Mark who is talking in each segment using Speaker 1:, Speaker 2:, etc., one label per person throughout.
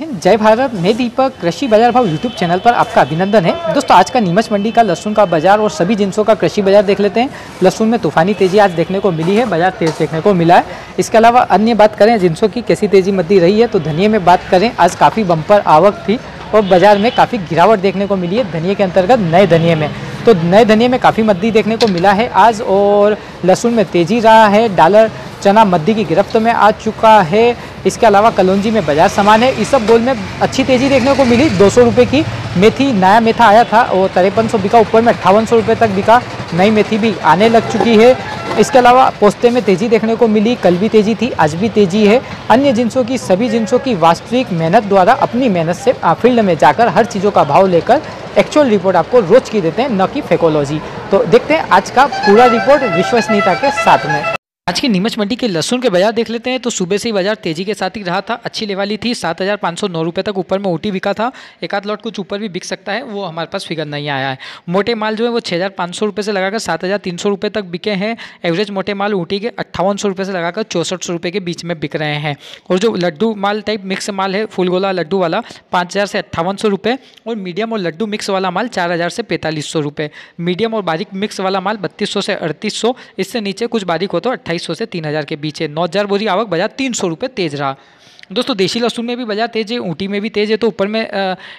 Speaker 1: जय भारत मैं दीपक कृषि बाजार भाव यूट्यूब चैनल पर आपका अभिनंदन है दोस्तों आज का नीमच मंडी का लहसुन का बाजार और सभी जिनसों का कृषि बाजार देख लेते हैं लहसुन में तूफानी तेजी आज देखने को मिली है बाजार तेज देखने को मिला है इसके अलावा अन्य बात करें जिनसों की कैसी तेजी मद्दी रही है तो धनिये में बात करें आज काफ़ी बम्पर आवक थी और बाजार में काफ़ी गिरावट देखने को मिली है धनिये के अंतर्गत नए धनिए में तो नए धनिये में काफ़ी मद्दी देखने को मिला है आज और लहसुन में तेजी रहा है डॉलर चना मद्दी की गिरफ्त में आ चुका है इसके अलावा कलौंजी में बाजार सामान है इस सब गोल में अच्छी तेज़ी देखने को मिली दो सौ की मेथी नया मेथा आया था और तिरपन सौ बिका ऊपर में अट्ठावन सौ रुपये तक बिका नई मेथी भी आने लग चुकी है इसके अलावा पोस्ते में तेज़ी देखने को मिली कल भी तेज़ी थी आज भी तेज़ी है अन्य जिनसों की सभी जिनसों की वास्तविक मेहनत द्वारा अपनी मेहनत से फील्ड में जाकर हर चीज़ों का भाव लेकर एक्चुअल रिपोर्ट आपको रोज की देते हैं न कि फेकोलॉजी तो देखते हैं आज का पूरा रिपोर्ट विश्वसनीयता के साथ में आज की नीमच मंडी के लहसुन के बाजार देख लेते हैं तो सुबह से ही बाजार तेजी के साथ ही रहा था अच्छी लेवाली थी सात हज़ार पाँच सौ नौ रुपये तक ऊपर में ओटी बिका था एक आध लॉट कुछ ऊपर भी बिक सकता है वो हमारे पास फिगर नहीं आया है मोटे माल जो है वो छः हज़ार पाँच सौ रुपये से लगाकर सात हज़ार तीन सौ रुपये तक बिके हैं एवरेज मोटे माल ऊटी के अट्ठावन सौ रुपये से लगाकर चौसठ सौ रुपये के बीच में बिक रहे हैं और जो लड्डू माल टाइप मिक्स माल है फूल गोला लड्डू वाला पाँच हज़ार से अट्ठावन सौ रुपये और मीडियम और लड्डू मिक्स वाला माल चार हज़ार से पैंतालीस सौ रुपये मीडियम और बारीक मिक्स वाला माल बत्तीस सौ से अड़तीस सौ इससे नीचे कुछ बारीक हो तो अट्ठाईस सौ से तीन हज़ार के बीच है नौ हज़ार बोरी आवक बाजार तीन सौ रुपये तेज रहा दोस्तों देशी लहसुन में भी बाजार तेज है ऊँटी में भी तेज है तो ऊपर में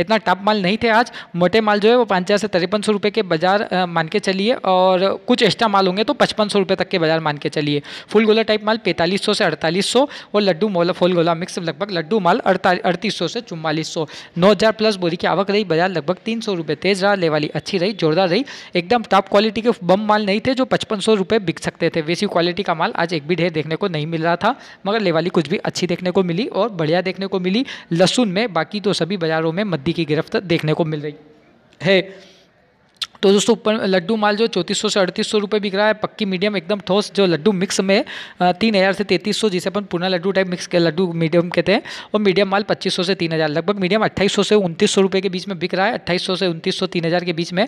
Speaker 1: इतना टप माल नहीं थे आज मोटे माल जो है वो पाँच से तिरपन सौ रुपये के बाजार मान के चलिए और कुछ एक्स्ट्रा माल होंगे तो पचपन सौ रुपये तक के बाजार मान के चलिए फुल गोला टाइप माल पैंतालीस सौ से अड़तालीस सौ और लड्डू मोला फुल गोला मिक्स लगभग लड्डू माल अड़तीस सौ से चुम्बालीस सौ नौ हज़ार प्लस बोरी की आवक रही बाजार लगभग तीन सौ रुपये तेज रहा लेवाली अच्छी रही जोरदार रही एकदम टॉप क्वालिटी के बम माल नहीं थे जो पचपन सौ रुपये बिक सकते थे वैसी क्वालिटी का माल आज एक भी ढेर देखने को नहीं मिल रहा था मगर लेवाली कुछ भी अच्छी देखने को मिली और बढ़िया देखने को मिली लहसुन में बाकी तो सभी बाज़ारों में मद्दी की गिरफ्त देखने को मिल रही है तो दोस्तों ऊपर लड्डू माल जो चौंतीस से अड़तीस सौ रुपये बिक रहा है पक्की मीडियम एकदम ठोस जो लड्डू मिक्स में तीन हज़ार से तैंतीस सौ जिसे अपन पूरा लड्डू टाइप मिक्स के लड्डू मीडियम कहते हैं और मीडियम माल पच्चीस सौ से तीन हज़ार लगभग मीडियम अट्ठाईस सौ से उनतीस सौ रुपये के बीच में बिक रहा है अट्ठाईस सौ से उनतीस सौ तीन हज़ार के बीच में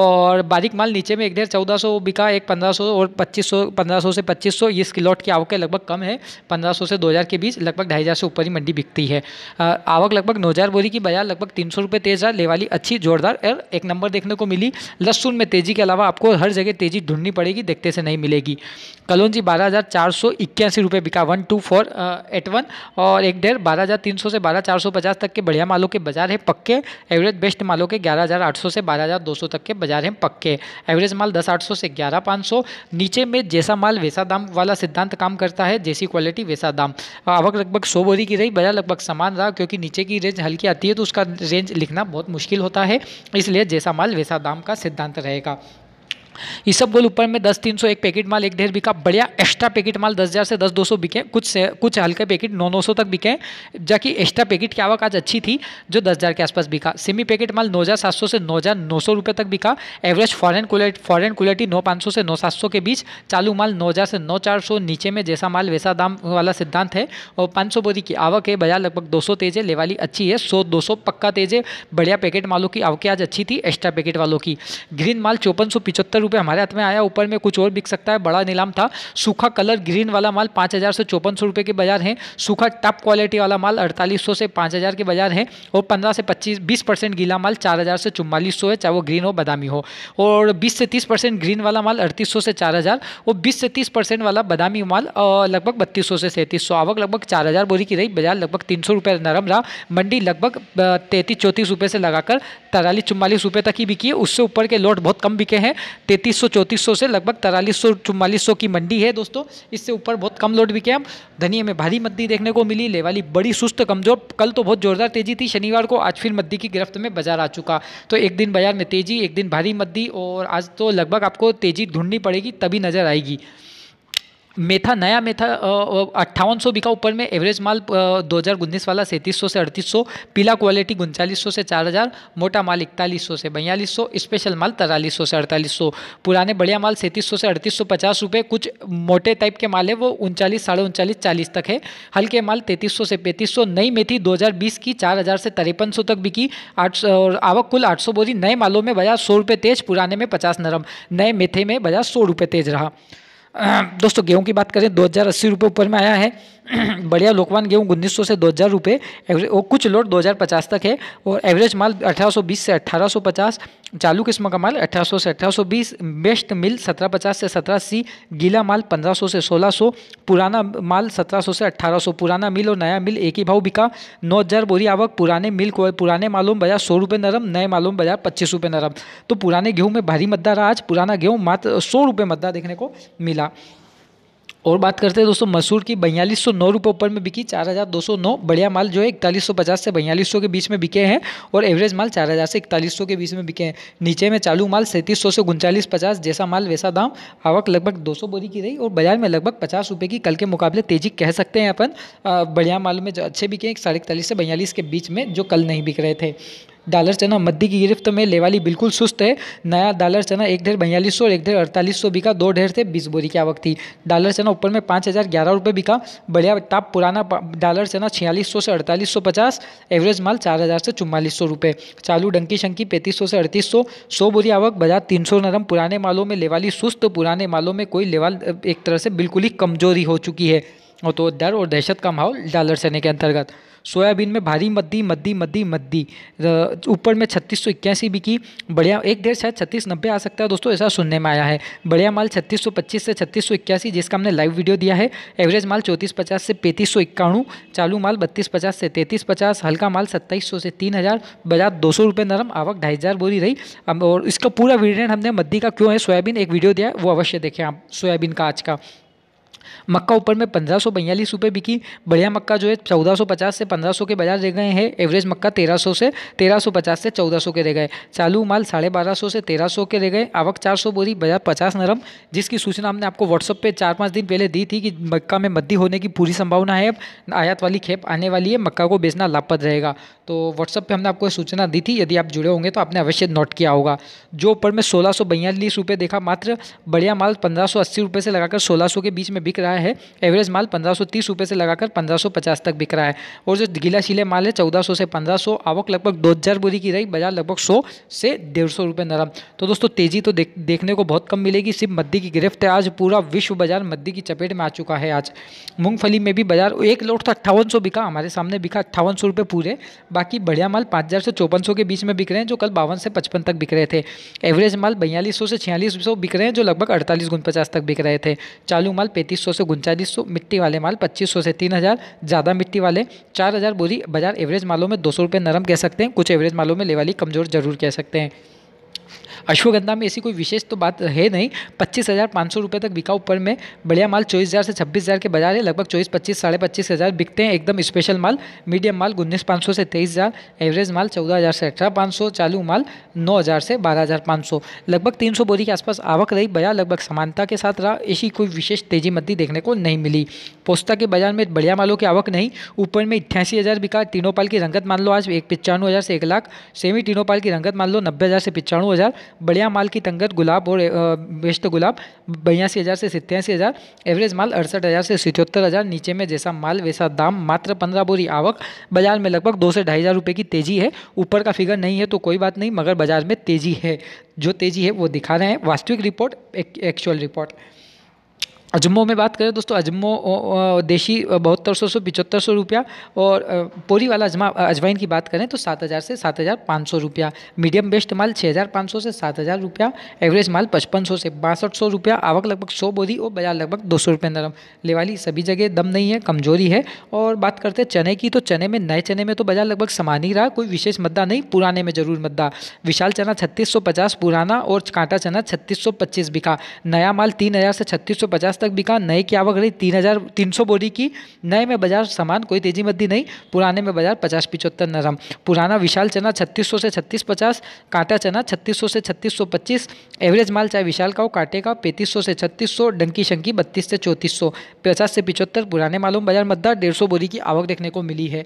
Speaker 1: और बारीक माल नीचे में एक डेढ़ चौदह सौ बिका एक पंद्रह सौ और पच्चीस सौ पंद्रह सौ से पच्चीस सौ इस किलोट की आवक लगभग कम है पंद्रह सौ से दो हज़ार के बीच लगभग ढाई हज़ार से ऊपर ही मंडी बिकती है आवक लगभग नौ हज़ार बोरी की बाजार लगभग तीन सौ रुपये तेज हज़ार लेवाली अच्छी जोरदार और एक नंबर देखने को मिली लहसुन में तेज़ी के अलावा आपको हर जगह तेज़ी ढूंढनी पड़ेगी देखते से नहीं मिलेगी कलौंजी बारह हज़ार चार सौ इक्यासी रुपये बिका one two four eight one और एक डेढ़ बारह हज़ार तीन सौ से बारह चार सौ पचास तक के बढ़िया मालों के बाजार है पक्के एवरेज बेस्ट मालों के ग्यारह हज़ार आठ सौ से बारह हज़ार दो सौ तक के बाजार हैं पक्के एवरेज माल दस आठ सौ से ग्यारह पाँच सौ नीचे में जैसा माल वैसा दाम वाला सिद्धांत काम करता है जैसी क्वालिटी वैसा दाम आवक लगभग सौ बोरी की रही बाजार लगभग समान रहा क्योंकि नीचे की रेंज हल्की आती है तो उसका रेंज लिखना बहुत मुश्किल होता है इसलिए जैसा माल वैसा दाम का सिद्धांत रहेगा सब गोल ऊपर में दस तीन सौ एक पैकेट माल एक डेढ़ बिका बढ़िया एक्स्ट्रा पैकेट माल दस हज़ार से दस दो सौ बिके कुछ कुछ हल्के पैकेट नौ नौ सौ तक बिके जबकि एक्स्ट्रा पैकेट की आवक आज अच्छी थी जो दस हज़ार के आसपास बिका सेमी पैकेट माल नौ हज़ार सात सौ से नौ हज़ार नौ सौ रुपये तक बिका average foreign quality foreign quality नौ पाँच सौ से नौ सात सौ के बीच चालू माल नौ हज़ार से नौ चार सौ नीचे में जैसा माल वैसा दाम वाला सिद्धांत है और पाँच सौ बोरी की आवक है बाजार लगभग दो सौ तेज है लेवाली अच्छी है सौ दो सौ पक्का तेज है बढ़िया पैकेट मालों की आवकें आज अच्छी थी एक्स्ट्रा पैकेट वालों की ग्रीन माल चौपन सौ पिचहत्तर रुपये हमारे हाथ में आया ऊपर में कुछ और बिक सकता है बड़ा नीलाम था सूखा कलर ग्रीन वाला माल पाँच हज़ार से चौपन सौ रुपये के बाजार है सूखा टॉप क्वालिटी वाला माल अड़तालीस से पाँच हज़ार के बाजार है और पंद्रह से पच्चीस बीस परसेंट गीला माल चार हज़ार से चुम्बालीस सौ है चाहे वो ग्रीन हो बदामी हो और बीस से तीस परसेंट ग्रीन वाला माल अड़तीस से चार हज़ार और बीस से तीस परसेंट वाला बदामी माल लगभग बत्तीस सौ से सैंतीस सौ आवक लगभग चार हज़ार बोरी की रही बाजार लगभग तीन सौ रुपये नरम रहा मंडी लगभग तैंतीस चौंतीस रुपये से लगाकर तरालीस चुम्बालीस रुपये तक ही बिकी है उससे ऊपर के लोट बहुत कम बिके हैं तैतीस सौ चौंतीस सौ से लगभग तरालीस सौ चुम्बालीस सौ की मंडी है दोस्तों इससे ऊपर बहुत कम लोड भी हम धनिया में भारी मंदी देखने को मिली लेवाली बड़ी सुस्त कमजोर कल तो बहुत जोरदार तेजी थी शनिवार को आज फिर मंदी की गिरफ्त में बाजार आ चुका तो एक दिन बाजार में तेजी एक दिन भारी मंदी और आज तो लगभग आपको तेजी ढूंढनी पड़ेगी तभी नज़र आएगी मेथा नया मेथा अट्ठावन सौ बिका ऊपर में एवरेज माल दो हज़ार उन्नीस वाला सैंतीस सौ से अड़तीस सौ पीला क्वालिटी उनचालीस सौ से चार हज़ार मोटा माल इकतालीस सौ से बयालीस सौ स्पेशल माल तरालीस सौ से अड़तालीस सौ पुराने बढ़िया माल सैंतीस सौ से अड़तीस सौ पचास रुपये कुछ मोटे टाइप के माल है वो उनचालीस साढ़े उनचालीस चालीस तक है हल्के माल तैंतीस सौ से पैंतीस सौ नई मेथी दो हज़ार बीस की चार हज़ार से तिरपन सौ तक बिकी आठ सौ और आवक कुल आठ सौ बोरी नए मालों में बजा सौ रुपये तेज पुराने में पचास नरम नए मेथे में बजा सौ रुपये तेज रहा दोस्तों गेहूं की बात करें दो हज़ार अस्सी रुपये ऊपर में आया है बढ़िया लोकवान गेहूँ उन्नीस सौ से दो हज़ार रुपये और कुछ लोड दो हज़ार पचास तक है और एवरेज माल अठारह सौ बीस से अठारह सौ पचास चालू किस्म का माल अठारह सौ से अठारह सौ बीस बेस्ट मिल सत्रह पचास से सत्रह सी गीला माल पंद्रह सौ से सोलह सौ पुराना माल सत्रह सौ से अठारह सौ पुराना मिल और नया मिल एक ही भाव बिका नौ हज़ार बोरी आवक पुराने मिल को पुराने मालूम बाजार सौ रुपये नरम नए मालूम बाजार पच्चीस रुपये नरम तो पुराने गेहूँ में भारी मद्दा रहा आज पुराना गेहूँ मात्र सौ रुपये मद्दा देखने को मिला और बात करते हैं दोस्तों मसूर की बयालीस सौ नौ रुपये ऊपर में बिकी चार हज़ार दो सौ नौ बढ़िया माल जो है इकतालीस सौ पचास से बयालीस सौ के बीच में बिके हैं और एवरेज माल चार हज़ार से इकतालीस सौ के बीच में बिके हैं नीचे में चालू माल सैंतीस सौ से उनचालीस पचास जैसा माल वैसा दाम आवक लगभग दो सौ बोरी की रही और बाजार में लगभग पचास रुपये की कल के मुकाबले तेजी कह सकते हैं अपन बढ़िया माल में जो अच्छे बिके हैं साढ़े इकतालीस से बयालीस के बीच में जो कल नहीं बिक रहे थे डॉलर चना मध्य की गिरफ्त में लेवाली बिल्कुल सुस्त है नया डॉलर चना एक ढेर बयालीस सौ एक ढेर अड़तालीस सौ बिका दो ढेर से बीस बोरी की आवक थी डॉलर चना ऊपर में पाँच हज़ार ग्यारह रुपये बिका बढ़िया ताप पुराना डॉलर चना छियालीस सौ से अड़तालीस सौ पचास एवरेज माल चार हज़ार से चुम्बालीस सौ रुपये चालू डंकी शंकी पैंतीस सौ से अड़तीस सौ सौ बोरी आवक बाजार तीन सौ नरम पुराने मालों में लेवाली सुस्त पुराने मालों में कोई लेवाल एक तरह से बिल्कुल ही कमजोरी हो चुकी है और तो डर और दहशत का माहौल डॉलर सेने के अंतर्गत सोयाबीन में भारी मद्दी मद्दी मद्दी मद्दी ऊपर में छत्तीस सौ इक्यासी बिकी बढ़िया एक डेढ़ शायद छत्तीस नब्बे आ सकता है दोस्तों ऐसा सुनने में आया है बढ़िया माल छत्तीस सौ पच्चीस से छत्तीस सौ इक्यासी जिसका हमने लाइव वीडियो दिया है एवरेज माल चौंतीस पचास से पैंतीस सौ इक्यानु चालू माल बत्तीस पचास से तैंतीस पचास हल्का माल सत्ताईस सौ से तीन हज़ार बजाज दो सौ रुपये नरम आवक ढाई हज़ार बोली रही और इसका पूरा वीडियो हमने मद्दी का क्यों है सोयाबीन एक वीडियो दिया वो अवश्य देखें आप सोयाबीन का आज का मक्का ऊपर में पंद्रह सौ बयालीस रुपये बिकी बढ़िया मक्का जो है चौदह सौ पचास से पंद्रह सौ के बाजार रह गए हैं एवरेज मक्का तेरह सौ से तेरह सौ पचास से चौदह सौ के रह गए चालू माल साढ़े बारह सौ से तेरह सौ के रह गए आवक चार सौ बोरी बाजार पचास नरम जिसकी सूचना हमने आपको व्हाट्सअप पर चार पाँच दिन पहले दी थी कि मक्का में मद्दी होने की पूरी संभावना है आयात वाली खेप आने वाली है मक्का को बेचना लापत रहेगा तो व्हाट्सअप पर हमने आपको सूचना दी थी यदि आप जुड़े होंगे तो आपने अवश्य नोट किया होगा जो ऊपर में सोलह सौ बयालीस रुपये देखा मात्र बढ़िया माल पंद्रह सौ अस्सी रुपये से लगाकर सोलह सौ के बीच में बिक रहा है एवरेज माल पंद्रह सौ तीस से लगाकर पंद्रह सौ पचास तक बिक रहा है और जो गीला शीले माल है चौदह सौ से पंद्रह आवक लगभग दो हज़ार बोरी की रही बाजार लगभग सौ से डेढ़ सौ नरम तो दोस्तों तेज़ी तो देख देखने को बहुत कम मिलेगी सिर्फ मद्दी की गिरफ्त है आज पूरा विश्व बाजार मद्दी की चपेट में आ चुका है आज मूंगफली में भी बाजार एक लोट था अट्ठावन सौ बिका हमारे सामने बिका अट्ठावन सौ रुपये पूरे बाकी बढ़िया माल पाँच हज़ार से चौपन सौ के बीच में बिक रहे हैं जो कल बावन से पचपन तक बिक रहे थे एवरेज माल बयालीस से छियालीस बिक रहे हैं जो लगभग अड़तालीस पचास तक बिक रहे थे चालू माल पैंतीस सौ से उनचालीस सौ मिट्टी वाले माल पच्चीस सौ से तीन हज़ार ज़्यादा मिट्टी वाले चार हज़ार बोरी बाजार एवरेज मालों में दो सौ रुपये नरम कह सकते हैं कुछ एवरेज मालों में लेवाली कमज़ोर जरूर कह सकते हैं अश्वगंधा में ऐसी कोई विशेष तो बात है नहीं पच्चीस हज़ार पाँच सौ रुपये तक बिका ऊपर में बढ़िया माल चौबीस हज़ार से छब्बीस हज़ार के बाजार है लगभग चौबीस पच्चीस साढ़े पच्चीस हज़ार बिकते हैं एकदम स्पेशल माल मीडियम माल उन्नीस पाँच सौ से तेईस हज़ार एवरेज माल चौदह हज़ार से अठारह पाँच सौ चालू माल नौ हज़ार से बारह हज़ार पाँच सौ लगभग तीन सौ बोरी के आसपास आवक रही बाजार लगभग समानता के साथ रहा ऐसी कोई विशेष तेजी मद्दी देखने को नहीं मिली पोस्ता के बाजार में बढ़िया मालों की आवक नहीं ऊपर में अठासी हज़ार बिका तीनों पाल की रंगत मान लो आज एक पचानवे हज़ार से एक लाख सेमी तीनों पाल की रंगत मान लो नब्बे हज़ार से पचानवे हज़ार बढ़िया माल की तंगत गुलाब और बेस्ट गुलाब बयासी हज़ार से सत्यासी हज़ार एवरेज माल अड़सठ हज़ार से सितहत्तर हज़ार नीचे में जैसा माल वैसा दाम मात्र पंद्रह बोरी आवक बाजार में लगभग दो से ढाई हज़ार रुपये की तेज़ी है ऊपर का फिगर नहीं है तो कोई बात नहीं मगर बाजार में तेज़ी है जो तेज़ी है वो दिखा रहे हैं वास्तविक रिपोर्ट एक्चुअल रिपोर्ट अजमो में बात करें दोस्तों अजमो देशी बहत्तर सौ सौ पिचहत्तर सौ रुपया और पोरी वाला अजमा अजवाइन की बात करें तो सात हज़ार से सात हज़ार पाँच सौ रुपया मीडियम बेस्ट माल छः हज़ार पाँच सौ से सात हज़ार रुपया एवरेज माल पचपन सौ से बासठ सौ रुपया आवक लगभग सौ बोरी और बाजार लगभग दो सौ रुपये नरम लेवाली सभी जगह दम नहीं है कमजोरी है और बात करते हैं चने की तो चने में नए चने में तो बाजार लगभग समान ही रहा कोई विशेष मद्दा नहीं पुराने में ज़रूर मद्दा विशाल चना छत्तीस सौ पचास पुराना और कांटा चना छत्तीस सौ पच्चीस बिका नया माल तीन हज़ार से छत्तीस सौ पचास तक बिका नए की आवक रही तीन हज़ार तीन सौ बोरी की नए में बाजार सामान कोई तेजी मद्दी नहीं पुराने में बाजार पचास पिचहत्तर नरम पुराना विशाल चना छत्तीस सौ से छत्तीस पचास कांटा चना छत्तीस सौ से छत्तीस सौ पच्चीस एवरेज माल चाहे विशाल का हो कांटे का पैंतीस सौ से छत्तीस सौ डंकी शंकी बत्तीस से चौंतीस सौ पचास से पिचहत्तर पुराने मालूम बाजार मद्दा डेढ़ सौ बोरी की आवक देखने को मिली है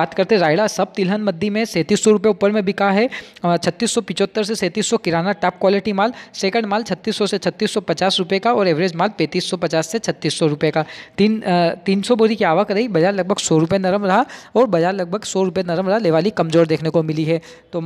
Speaker 1: बात करते रायड़ा सब तिलहन मद्दी में सैंतीस सौ रुपये ऊपर में बिका है छत्तीस सौ पिचहत्तर से सैंतीस सौ किराना टॉप क्वालिटी माल सेकंड माल छत्तीस सौ से छत्तीस सौ पचास रुपये का और एवरेज माल पैंतीस पचास से छत्तीस रुपए का तीन तीन सौ बोरी की आवक रही बाजार लगभग सौ रुपये नरम रहा और बाजार लगभग सौ रुपये नरम रहा लेवाली कमज़ोर देखने को मिली है तो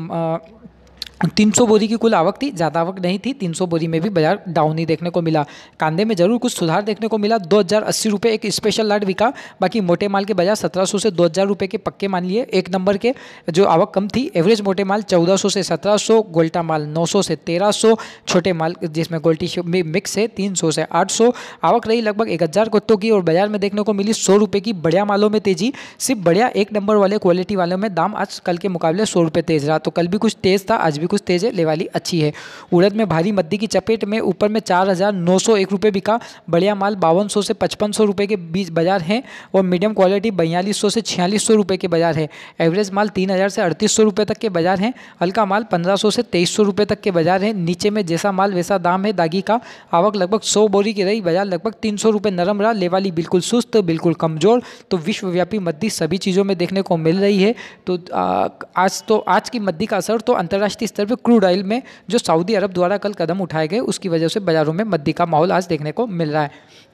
Speaker 1: 300 बोरी की कुल आवक थी ज़्यादा आवक नहीं थी 300 बोरी में भी बाजार डाउन ही देखने को मिला कांदे में जरूर कुछ सुधार देखने को मिला दो हज़ार अस्सी रुपये एक स्पेशल लाट बिका बाकी मोटे माल के बाजार 1700 से दो हज़ार रुपये के पक्के मान लिए एक नंबर के जो आवक कम थी एवरेज मोटे माल 1400 से 1700 गोल्टा माल 900 से 1300 छोटे माल जिसमें गोल्टी में मिक्स है सौ से सौ आवक रही लगभग एक हज़ार कुत्तों की और बाजार में देखने को मिली सौ रुपये की बढ़िया मालों में तेज़ी सिर्फ बढ़िया एक नंबर वाले क्वालिटी वालों में दाम आज कल के मुकाबले सौ रुपये तेज़ रहा तो कल भी कुछ तेज़ था आज भी कुछ तेज़ है लेवाली अच्छी है उड़द में भारी मद्दी की चपेट में ऊपर में चार हज़ार नौ सौ एक रुपये बिका बढ़िया माल बावन सौ से पचपन सौ रुपये के बीच बाजार हैं और मीडियम क्वालिटी बयालीस सौ से छियालीस सौ रुपये के बाजार है एवरेज माल तीन हज़ार से अड़तीस सौ रुपये तक के बाजार हैं हल्का माल पंद्रह सौ से तेईस सौ रुपये तक के बाजार हैं नीचे में जैसा माल वैसा दाम है दागी का आवक लगभग सौ बोरी की रही बाजार लगभग तीन सौ रुपये नरम रहा लेवाली बिल्कुल सुस्त बिल्कुल कमज़ोर तो विश्वव्यापी मद्दी सभी चीज़ों में देखने को मिल रही है तो आज तो आज की मद्दी का असर तो अंतर्राष्ट्रीय स्तर पर क्रूड ऑयल में जो सऊदी अरब द्वारा कल कदम उठाए गए उसकी वजह से बाज़ारों में मद्दी का माहौल आज देखने को मिल रहा है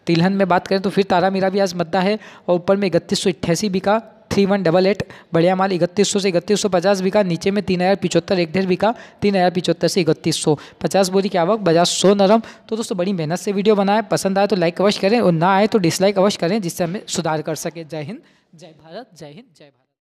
Speaker 1: तिलहन में बात करें तो फिर तारा मीरा भी आज मद्दा है और ऊपर में इकतीस सौ अट्ठासी बिका थ्री वन डबल एट बढ़िया माल इकतीस सौ से इकतीस सौ पचास बिका नीचे में तीन हज़ार पिचहत्तर एक डेढ़ बिका तीन हज़ार पिचहत्तर से इकतीस सौ पचास बोली क्या आवक बजाज सौ नरम तो दोस्तों बड़ी मेहनत से वीडियो बनाए पसंद आए तो लाइक अवश्य करें और ना आए तो डिसलाइक अवश्य करें जिससे हमें सुधार कर सके जय हिंद जय भारत जय हिंद जय भारत